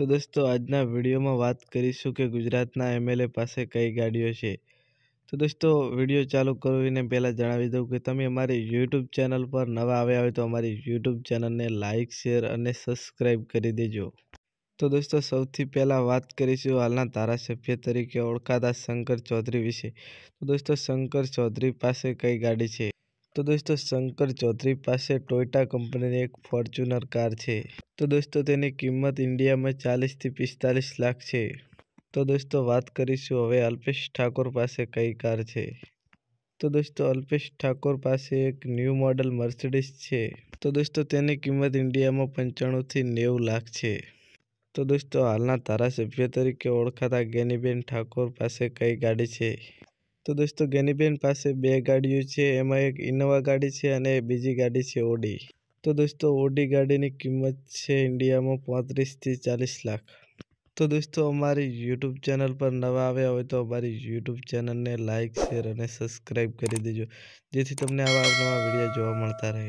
તો દોસ્તો આજના વિડીયોમાં વાત કરીશું કે ગુજરાતના એમએલએ પાસે કઈ ગાડીઓ છે તો દોસ્તો વિડીયો ચાલુ કરવીને પહેલાં જણાવી દઉં કે તમે અમારી યુટ્યુબ ચેનલ પર નવા આવ્યા હોય તો અમારી યુટ્યુબ ચેનલને લાઇક શેર અને સબસ્ક્રાઈબ કરી દેજો તો દોસ્તો સૌથી પહેલાં વાત કરીશું હાલના ધારાસભ્ય તરીકે ઓળખાતા શંકર ચૌધરી વિશે તો દોસ્તો શંકર ચૌધરી પાસે કઈ ગાડી છે તો દોસ્તો શંકર ચૌધરી પાસે ટોયટા કંપનીની એક ફોર્ચ્યુનર કાર છે તો દોસ્તો તેની કિંમત ઇન્ડિયામાં ચાલીસથી પિસ્તાલીસ લાખ છે તો દોસ્તો વાત કરીશું હવે અલ્પેશ ઠાકોર પાસે કઈ કાર છે તો દોસ્તો અલ્પેશ ઠાકોર પાસે એક ન્યૂ મોડલ મર્સિડીઝ છે તો દોસ્તો તેની કિંમત ઇન્ડિયામાં પંચાણુંથી નેવું લાખ છે તો દોસ્તો હાલના ધારાસભ્ય તરીકે ઓળખાતા ગેનીબેન ઠાકોર પાસે કઈ ગાડી છે તો દોસ્તો ગેનીબેન પાસે બે ગાડીઓ છે એમાં એક ઇનોવા ગાડી છે અને બીજી ગાડી છે ઓડી તો દોસ્તો ઓડી ગાડીની કિંમત છે ઇન્ડિયામાં પાંત્રીસથી ચાલીસ લાખ તો દોસ્તો અમારી યુટ્યુબ ચેનલ પર નવા આવ્યા હોય તો અમારી યુટ્યુબ ચેનલને લાઇક શેર અને સબસ્ક્રાઈબ કરી દેજો જેથી તમને આવા નવા વિડીયો જોવા મળતા રહે